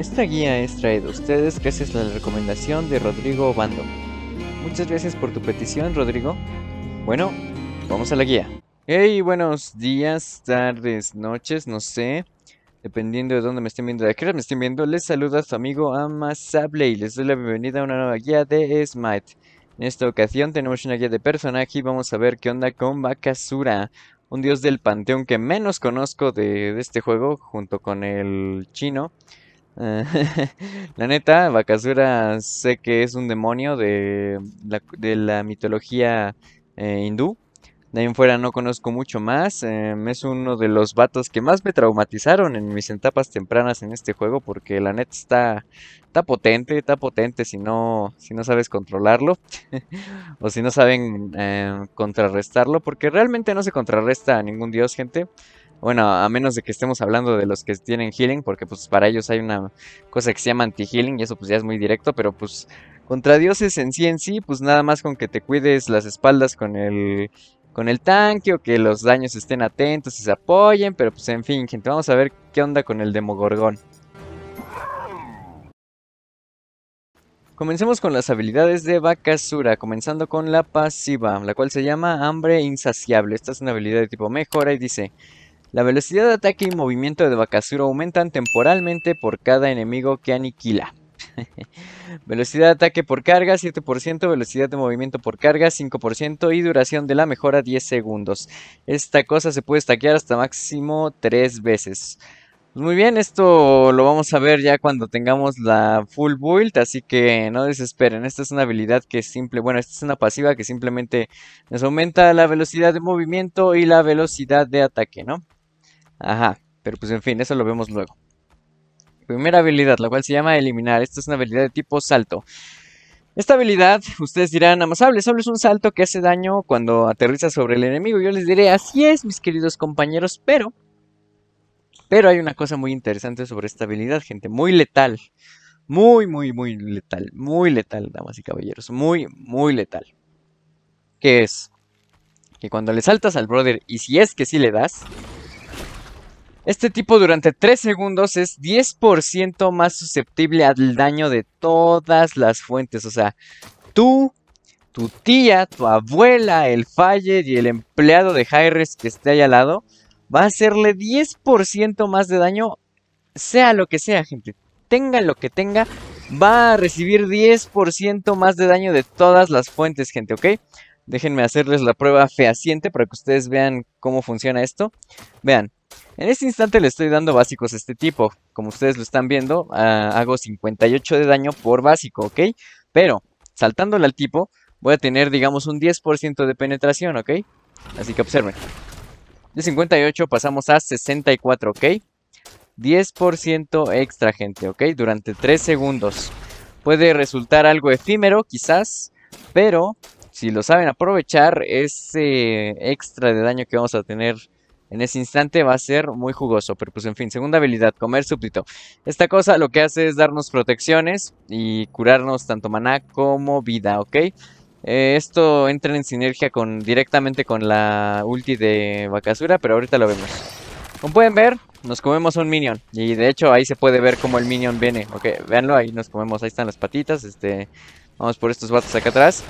Esta guía es traída a ustedes gracias a la recomendación de Rodrigo Bando. Muchas gracias por tu petición, Rodrigo. Bueno, vamos a la guía. Hey, buenos días, tardes, noches, no sé. Dependiendo de dónde me estén viendo, de qué me estén viendo, les saluda su amigo Amasable y les doy la bienvenida a una nueva guía de Smite. En esta ocasión tenemos una guía de personaje y vamos a ver qué onda con Bakasura, un dios del panteón que menos conozco de este juego, junto con el chino. la neta, Bakasura sé que es un demonio de la, mitología eh, hindú. De ahí en fuera no conozco mucho más. Em, es uno de los vatos que más me traumatizaron en mis etapas tempranas en este juego. Porque la neta está, está potente, está potente si no, si no sabes controlarlo. o si no saben em, contrarrestarlo. Porque realmente no se contrarresta a ningún dios, gente. Bueno, a menos de que estemos hablando de los que tienen healing, porque pues para ellos hay una cosa que se llama anti-healing y eso pues ya es muy directo, pero pues contra dioses en sí en sí, pues nada más con que te cuides las espaldas con el con el tanque o que los daños estén atentos y se apoyen, pero pues en fin, gente, vamos a ver qué onda con el Demogorgón. Comencemos con las habilidades de Bakasura, comenzando con la pasiva, la cual se llama Hambre Insaciable. Esta es una habilidad de tipo mejora y dice, la velocidad de ataque y movimiento de Bakasura aumentan temporalmente por cada enemigo que aniquila. velocidad de ataque por carga 7%, velocidad de movimiento por carga 5% y duración de la mejora 10 segundos. Esta cosa se puede stackear hasta máximo 3 veces. Pues muy bien, esto lo vamos a ver ya cuando tengamos la full build, así que no desesperen, esta es una habilidad que es simple, bueno, esta es una pasiva que simplemente nos aumenta la velocidad de movimiento y la velocidad de ataque, ¿no? Ajá, pero pues en fin, eso lo vemos luego. Primera habilidad, la cual se llama eliminar. Esta es una habilidad de tipo salto. Esta habilidad, ustedes dirán, amasable, solo es un salto que hace daño cuando aterriza sobre el enemigo. Yo les diré, así es, mis queridos compañeros, pero... Pero hay una cosa muy interesante sobre esta habilidad, gente, muy letal. Muy, muy, muy letal. Muy letal, damas y caballeros. Muy, muy letal. Que es que cuando le saltas al brother, y si es que sí le das, este tipo durante 3 segundos es 10% más susceptible al daño de todas las fuentes. O sea, tú, tu tía, tu abuela, el falle y el empleado de hi que esté ahí al lado va a hacerle 10% más de daño, sea lo que sea, gente. Tenga lo que tenga, va a recibir 10% más de daño de todas las fuentes, gente, ¿ok? Déjenme hacerles la prueba fehaciente para que ustedes vean cómo funciona esto. Vean, en este instante le estoy dando básicos a este tipo. Como ustedes lo están viendo, ah, hago 58 de daño por básico, ¿ok? Pero, saltándole al tipo, voy a tener, digamos, un 10% de penetración, ¿ok? Así que observen. De 58 pasamos a 64, ¿ok? 10% extra, gente, ¿ok? Durante 3 segundos. Puede resultar algo efímero, quizás, pero si lo saben aprovechar, ese extra de daño que vamos a tener en ese instante va a ser muy jugoso. Pero pues en fin, segunda habilidad, comer súbdito. Esta cosa lo que hace es darnos protecciones y curarnos tanto maná como vida, ¿ok? Eh, esto entra en sinergia con directamente con la ulti de vacasura, pero ahorita lo vemos. Como pueden ver, nos comemos un minion. Y de hecho ahí se puede ver cómo el minion viene. Ok, véanlo, ahí nos comemos, ahí están las patitas. Este, Vamos por estos vatos acá atrás.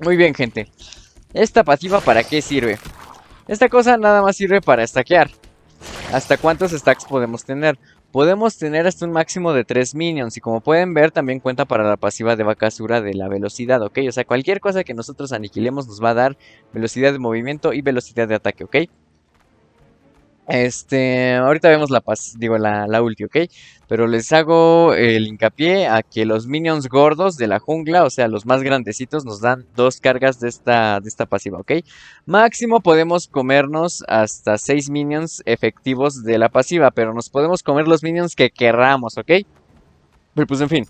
Muy bien, gente. ¿Esta pasiva para qué sirve? Esta cosa nada más sirve para stackear. ¿Hasta cuántos stacks podemos tener? Podemos tener hasta un máximo de 3 minions y como pueden ver también cuenta para la pasiva de vacasura de la velocidad, ¿ok? O sea, cualquier cosa que nosotros aniquilemos nos va a dar velocidad de movimiento y velocidad de ataque, ¿ok? Este, ahorita vemos la paz, digo la, la ulti, ¿ok? Pero les hago el hincapié a que los minions gordos de la jungla, o sea, los más grandecitos, nos dan dos cargas de esta, de esta pasiva, ¿ok? Máximo podemos comernos hasta seis minions efectivos de la pasiva, pero nos podemos comer los minions que querramos, ¿ok? Pero pues en fin.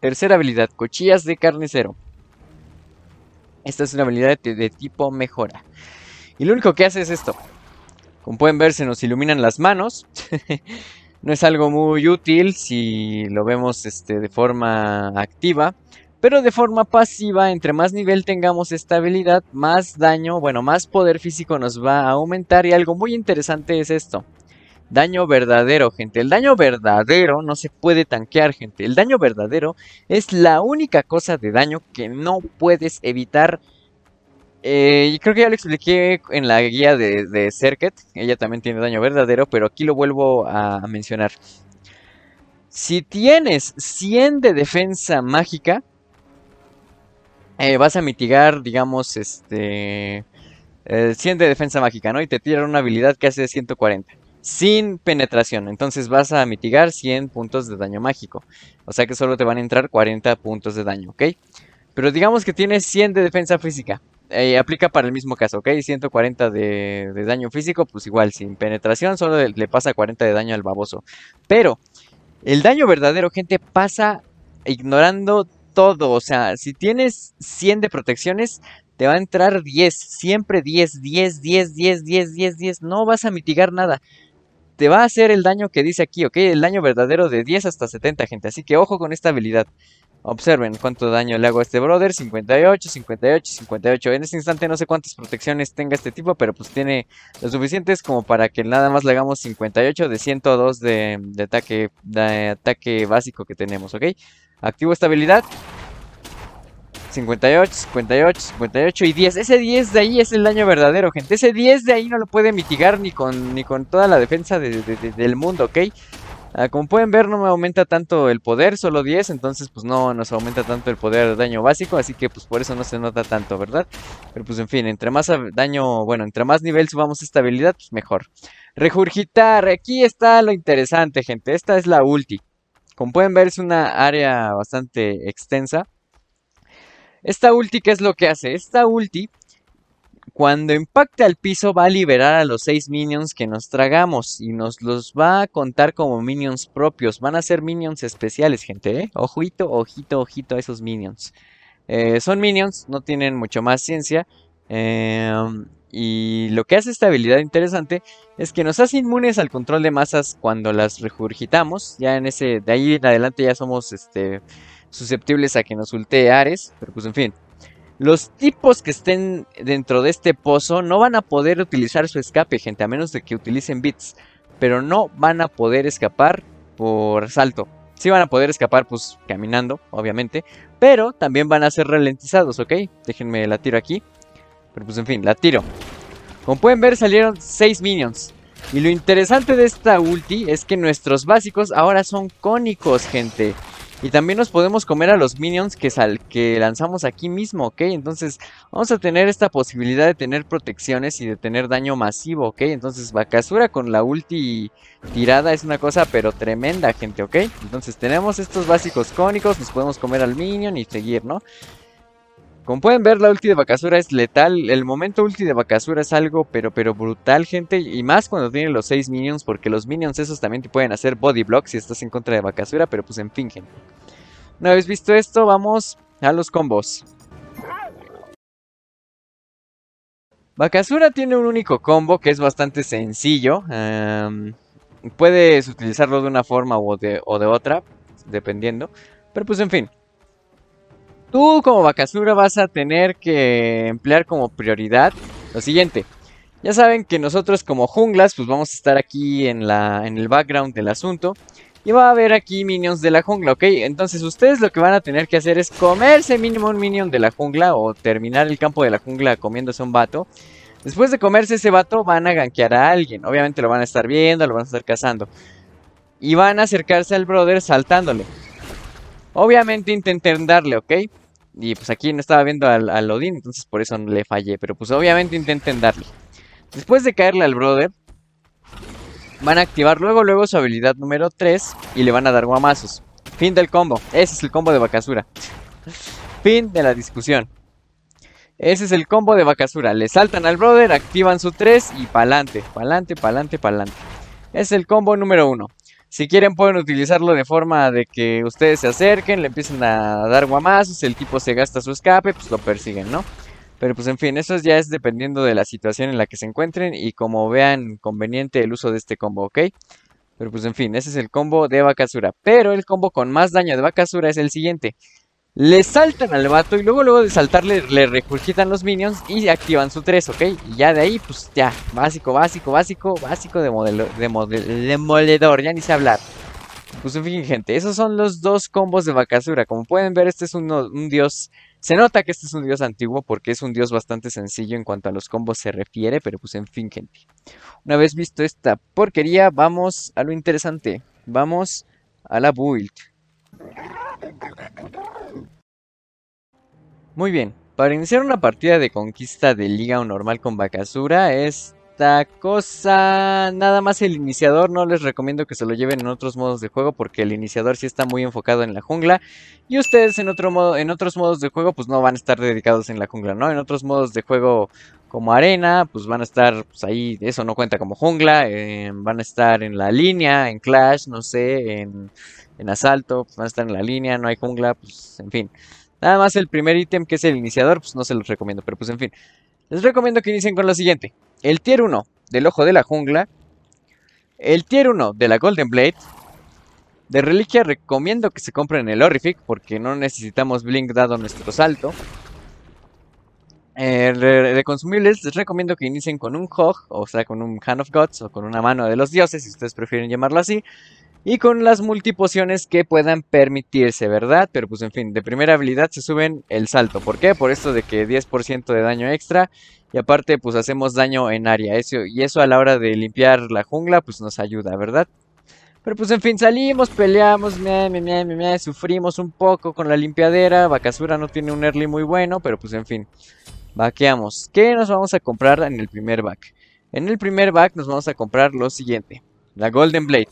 Tercera habilidad, cuchillas de carnicero. Esta es una habilidad de tipo mejora. Y lo único que hace es esto. Como pueden ver, se nos iluminan las manos. no es algo muy útil si lo vemos este, de forma activa. Pero de forma pasiva, entre más nivel tengamos esta habilidad, más daño, bueno, más poder físico nos va a aumentar. Y algo muy interesante es esto. Daño verdadero, gente. El daño verdadero no se puede tanquear, gente. El daño verdadero es la única cosa de daño que no puedes evitar eh, creo que ya lo expliqué en la guía de, de Ella también tiene daño verdadero, pero aquí lo vuelvo a, mencionar. Si tienes 100 de defensa mágica, eh, vas a mitigar, digamos, este... 100 eh, de defensa mágica, ¿no? Y te tiran una habilidad que hace 140. Sin penetración. Entonces vas a mitigar 100 puntos de daño mágico. O sea que solo te van a entrar 40 puntos de daño, ¿ok? Pero digamos que tienes 100 de defensa física. Eh, aplica para el mismo caso, ¿ok? 140 de, daño físico, pues igual, sin penetración, solo le, le, pasa 40 de daño al baboso. Pero el daño verdadero, gente, pasa ignorando todo. O sea, si tienes 100 de protecciones, te va a entrar 10, siempre 10, 10, 10, 10, 10, 10, 10. No vas a mitigar nada. Te va a hacer el daño que dice aquí, ¿ok? El daño verdadero de 10 hasta 70, gente. Así que ojo con esta habilidad. Observen cuánto daño le hago a este brother. 58, 58, 58. En este instante no sé cuántas protecciones tenga este tipo, pero pues tiene lo suficientes como para que nada más le hagamos 58 de 102 de, ataque, de ataque básico que tenemos, ¿ok? Activo estabilidad 58, 58, 58 y 10. Ese 10 de ahí es el daño verdadero, gente. Ese 10 de ahí no lo puede mitigar ni con, ni con toda la defensa del mundo, ¿ok? Ah, como pueden ver no me aumenta tanto el poder, solo 10, entonces pues no nos aumenta tanto el poder de daño básico, así que pues por eso no se nota tanto, ¿verdad? Pero pues en fin, entre más daño, bueno, entre más nivel subamos esta habilidad, pues mejor. Rejurgitar, aquí está lo interesante gente, esta es la ulti. Como pueden ver es una área bastante extensa. Esta ulti, ¿qué es lo que hace? Esta ulti cuando impacte al piso va a liberar a los 6 minions que nos tragamos y nos los va a contar como minions propios. Van a ser minions especiales, gente, ¿eh? Ojito, ojito, ojito a esos minions. Eh, son minions, no tienen mucho más ciencia. Em, y lo que hace esta habilidad interesante es que nos hace inmunes al control de masas cuando las regurgitamos. Ya en ese, de ahí en adelante ya somos este, susceptibles a que nos ultee Ares, pero pues en fin los tipos que estén dentro de este pozo no van a poder utilizar su escape, gente, a menos de que utilicen bits. Pero no van a poder escapar por salto. Sí van a poder escapar, pues, caminando, obviamente. Pero también van a ser ralentizados, ¿ok? Déjenme la tiro aquí. Pero pues, en fin, la tiro. Como pueden ver, salieron 6 minions. Y lo interesante de esta ulti es que nuestros básicos ahora son cónicos, gente. Y también nos podemos comer a los minions que, al que lanzamos aquí mismo, ¿ok? Entonces vamos a tener esta posibilidad de tener protecciones y de tener daño masivo, ¿ok? Entonces vacasura con la ulti tirada es una cosa pero tremenda, gente, ¿ok? Entonces tenemos estos básicos cónicos, nos podemos comer al minion y seguir, ¿no? Como pueden ver, la ulti de es letal. El momento ulti de Bakasura es algo, pero, pero brutal, gente. Y más cuando tiene los 6 minions, porque los minions esos también te pueden hacer body block si estás en contra de vacasura, Pero pues en fin, gente. Una vez visto esto, vamos a los combos. Vacasura tiene un único combo que es bastante sencillo. puedes utilizarlo de una forma o de otra, dependiendo. Pero pues en fin. Tú como vacasura vas a tener que emplear como prioridad lo siguiente. Ya saben que nosotros como junglas pues vamos a estar aquí en, la, en el background del asunto. Y va a haber aquí minions de la jungla, ¿ok? Entonces ustedes lo que van a tener que hacer es comerse mínimo un minion de la jungla o terminar el campo de la jungla comiéndose un vato. Después de comerse ese vato van a ganquear a alguien. Obviamente lo van a estar viendo, lo van a estar cazando. Y van a acercarse al brother saltándole. Obviamente intenten darle, ¿ok? Y pues aquí no estaba viendo al, Odin Odín, entonces por eso le fallé. Pero pues obviamente intenten darle. Después de caerle al brother, van a activar luego luego su habilidad número 3 y le van a dar guamazos. Fin del combo. Ese es el combo de vacasura fin de la discusión. Ese es el combo de vacasura Le saltan al brother, activan su 3 y pa'lante, pa'lante, pa'lante, pa'lante. Es el combo número 1. Si quieren pueden utilizarlo de forma de que ustedes se acerquen, le empiecen a dar guamazos, el tipo se gasta su escape, pues lo persiguen, ¿no? Pero pues en fin, eso ya es dependiendo de la situación en la que se encuentren y como vean conveniente el uso de este combo, ¿ok? Pero pues en fin, ese es el combo de vacasura, Pero el combo con más daño de vacasura es el siguiente. Le saltan al vato y luego luego de saltarle le recurgitan los minions y activan su 3, ¿ok? Y ya de ahí, pues ya, básico, básico, básico, básico de, modelo, de model, demoledor, ya ni sé hablar. Pues en fin, gente, esos son los dos combos de Bakasura. Como pueden ver, este es un, dios... Se nota que este es un dios antiguo porque es un dios bastante sencillo en cuanto a los combos se refiere, pero pues en fin, gente. Una vez visto esta porquería, vamos a lo interesante. Vamos a la build. Muy bien, para iniciar una partida de conquista de liga o normal con vacasura, esta cosa... Nada más el iniciador, no les recomiendo que se lo lleven en otros modos de juego porque el iniciador sí está muy enfocado en la jungla y ustedes en, otro modo, en otros modos de juego pues no van a estar dedicados en la jungla, ¿no? En otros modos de juego como arena, pues van a estar pues, ahí, eso no cuenta como jungla, eh, van a estar en la línea, en clash, no sé, en, asalto, pues van a estar en la línea, no hay jungla, pues en fin. Nada más el primer ítem que es el iniciador, pues no se los recomiendo, pero pues en fin. Les recomiendo que inicien con lo siguiente. El tier 1 del ojo de la jungla, el tier 1 de la Golden Blade, de reliquia recomiendo que se compren el Horrific porque no necesitamos blink dado nuestro salto. Eh, de, consumibles, les recomiendo que inicien con un Hog, o sea, con un Hand of Gods o con una mano de los dioses, si ustedes prefieren llamarlo así. Y con las multipociones que puedan permitirse, ¿verdad? Pero pues en fin, de primera habilidad se suben el salto. ¿Por qué? Por esto de que 10% de daño extra. Y aparte, pues hacemos daño en área. Eso, y eso a la hora de limpiar la jungla, pues nos ayuda, ¿verdad? Pero pues en fin, salimos, peleamos, meh, meh, meh, sufrimos un poco con la limpiadera. Bakasura no tiene un early muy bueno, pero pues en fin. Baqueamos. ¿Qué nos vamos a comprar en el primer back? En el primer back nos vamos a comprar lo siguiente. La Golden Blade.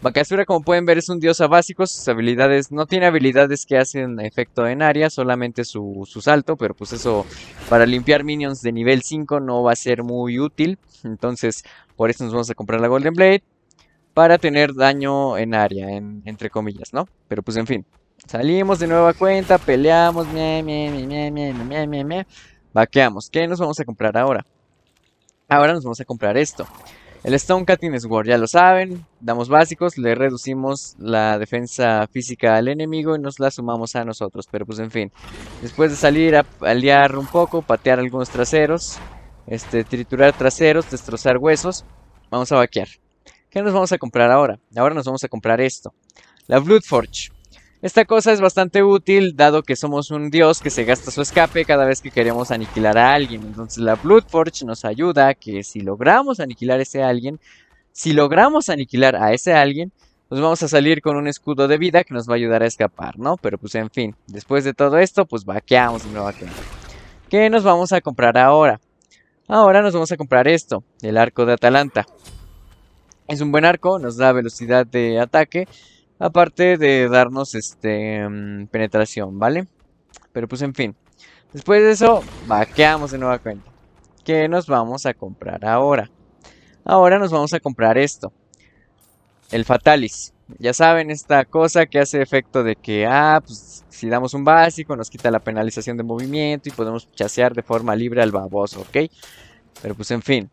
Bakasura como pueden ver es un diosa básico, sus habilidades, no tiene habilidades que hacen efecto en área, solamente su, salto, pero pues eso para limpiar minions de nivel 5 no va a ser muy útil, entonces por eso nos vamos a comprar la Golden Blade para tener daño en área, entre comillas, ¿no? Pero pues en fin, salimos de nueva cuenta, peleamos, mie, mie, mie. Vaqueamos. ¿Qué nos vamos a comprar ahora? Ahora nos vamos a comprar esto. El Stone Cutting Sword, ya lo saben. Damos básicos, le reducimos la defensa física al enemigo y nos la sumamos a nosotros. Pero pues en fin, después de salir a, aliar un poco, patear algunos traseros, este, triturar traseros, destrozar huesos, vamos a vaquear. ¿Qué nos vamos a comprar ahora? Ahora nos vamos a comprar esto. La Bloodforge. Esta cosa es bastante útil dado que somos un dios que se gasta su escape cada vez que queremos aniquilar a alguien. Entonces la Blood nos ayuda que si logramos aniquilar a ese alguien, si logramos aniquilar a ese alguien, nos vamos a salir con un escudo de vida que nos va a ayudar a escapar, ¿no? Pero pues en fin, después de todo esto, pues vaqueamos y no vaqueamos. ¿Qué nos vamos a comprar ahora? Ahora nos vamos a comprar esto, el arco de Atalanta. Es un buen arco, nos da velocidad de ataque Aparte de darnos este mm, penetración, ¿vale? Pero pues en fin. Después de eso, vaqueamos de nueva cuenta. ¿Qué nos vamos a comprar ahora? Ahora nos vamos a comprar esto. El Fatalis. Ya saben, esta cosa que hace efecto de que, ah, pues si damos un básico nos quita la penalización de movimiento y podemos chasear de forma libre al baboso, ¿ok? Pero pues en fin.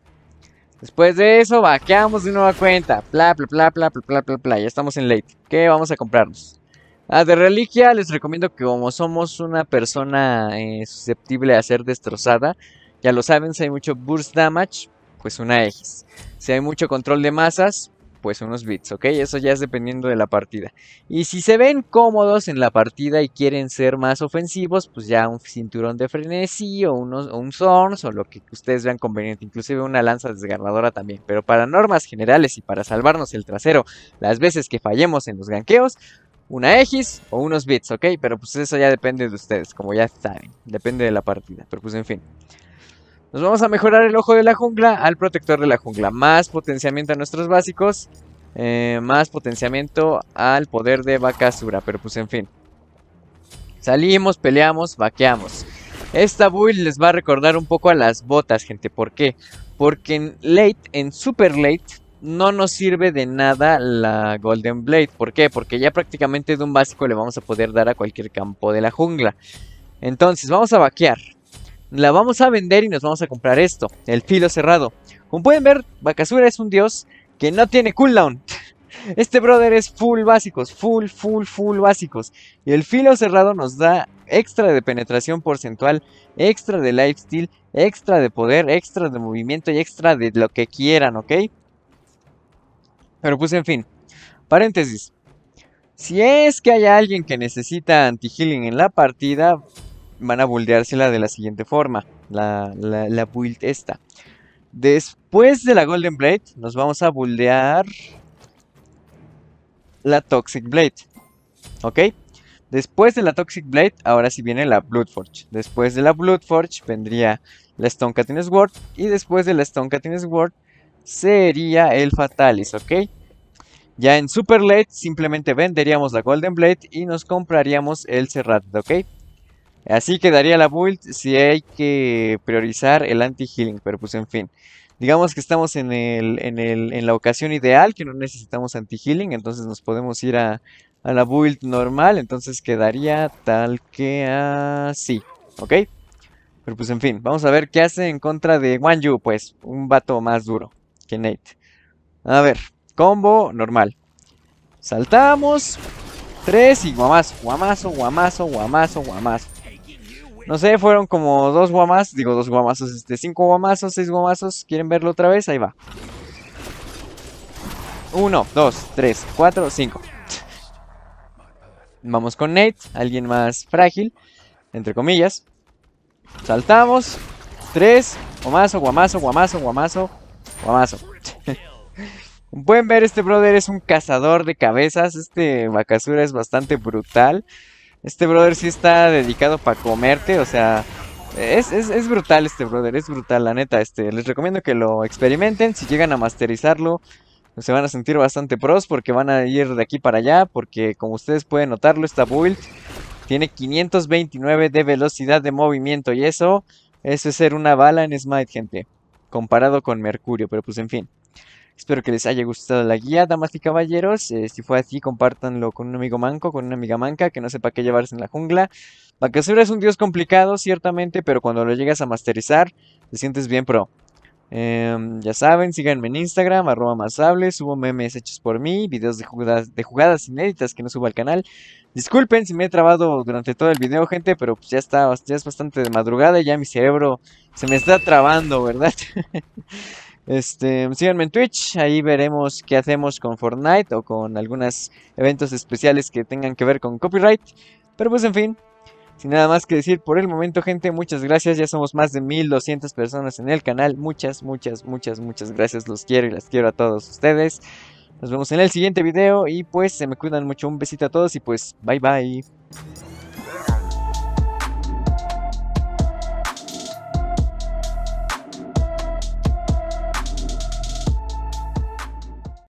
Después de eso, vaqueamos de nueva cuenta. Pla, pla, pla, pla, Ya estamos en late. ¿Qué vamos a comprarnos? Ah, de reliquia les recomiendo que como somos una persona eh, susceptible a ser destrozada, ya lo saben, si hay mucho burst damage, pues una X. Si hay mucho control de masas, pues unos bits, ¿ok? Eso ya es dependiendo de la partida. Y si se ven cómodos en la partida y quieren ser más ofensivos, pues ya un cinturón de frenesí o, unos, un Zorns o lo que ustedes vean conveniente, inclusive una lanza desgarradora también. Pero para normas generales y para salvarnos el trasero las veces que fallemos en los ganqueos, una X o unos bits, ¿ok? Pero pues eso ya depende de ustedes, como ya saben, depende de la partida, pero pues en fin. Nos vamos a mejorar el ojo de la jungla al protector de la jungla. Más potenciamiento a nuestros básicos. Eh, más potenciamiento al poder de vacasura. Pero pues en fin. Salimos, peleamos, vaqueamos. Esta build les va a recordar un poco a las botas, gente. ¿Por qué? Porque en late, en super late, no nos sirve de nada la Golden Blade. ¿Por qué? Porque ya prácticamente de un básico le vamos a poder dar a cualquier campo de la jungla. Entonces, vamos a vaquear la vamos a vender y nos vamos a comprar esto, el filo cerrado. Como pueden ver, Bakasura es un dios que no tiene cooldown. Este brother es full básicos, full, full, full básicos. Y el filo cerrado nos da extra de penetración porcentual, extra de lifesteal, extra de poder, extra de movimiento y extra de lo que quieran, ¿ok? Pero pues en fin, paréntesis. Si es que hay alguien que necesita anti-healing en la partida, van a la de la siguiente forma, la, build esta. Después de la Golden Blade, nos vamos a buldear la Toxic Blade. ¿Ok? Después de la Toxic Blade, ahora sí viene la Bloodforge. Después de la Bloodforge vendría la Stone Cutting Sword. Y después de la Stone Cutting Sword sería el Fatalis, ¿ok? Ya en Super Late simplemente venderíamos la Golden Blade y nos compraríamos el Cerrado, ¿ok? Así quedaría la build si hay que priorizar el anti-healing, pero pues en fin. Digamos que estamos en, el, en, la ocasión ideal, que no necesitamos anti-healing, entonces nos podemos ir a, la build normal, entonces quedaría tal que así, ¿ok? Pero pues en fin, vamos a ver qué hace en contra de Guanyu, pues un vato más duro que Nate. A ver, combo normal. Saltamos. Tres y guamazo, guamazo, guamazo, guamazo, guamazo. No sé, fueron como dos guamazos, digo dos guamazos, este, cinco guamazos, seis guamazos. ¿Quieren verlo otra vez? Ahí va. Uno, dos, tres, cuatro, cinco. Vamos con Nate, alguien más frágil, entre comillas. Saltamos. Tres, guamazo, guamazo, guamazo, guamazo, guamazo. pueden ver, este brother es un cazador de cabezas. Este Bakasura es bastante brutal. Este brother sí está dedicado para comerte, o sea, es, brutal este brother, es brutal, la neta. Este, les recomiendo que lo experimenten. Si llegan a masterizarlo, se van a sentir bastante pros porque van a ir de aquí para allá. Porque como ustedes pueden notarlo, esta build tiene 529 de velocidad de movimiento. Y eso, eso es ser una bala en Smite, gente. Comparado con Mercurio, pero pues en fin. Espero que les haya gustado la guía, damas y caballeros. Eh, si fue así, compártanlo con un amigo manco, con una amiga manca, que no sepa qué llevarse en la jungla. Bakasura es un dios complicado, ciertamente, pero cuando lo llegas a masterizar, te sientes bien pro. Em, ya saben, síganme en Instagram, arroba masable, subo memes hechos por mí, videos de jugadas, inéditas que no subo al canal. Disculpen si me he trabado durante todo el video, gente, pero pues ya está, ya es bastante de madrugada y ya mi cerebro se me está trabando, ¿verdad? Este, síganme en Twitch, ahí veremos qué hacemos con Fortnite o con algunos eventos especiales que tengan que ver con copyright. Pero pues en fin, sin nada más que decir por el momento, gente, muchas gracias. Ya somos más de 1200 personas en el canal. Muchas, muchas, muchas, muchas gracias. Los quiero y las quiero a todos ustedes. Nos vemos en el siguiente video y pues se me cuidan mucho. Un besito a todos y pues bye bye.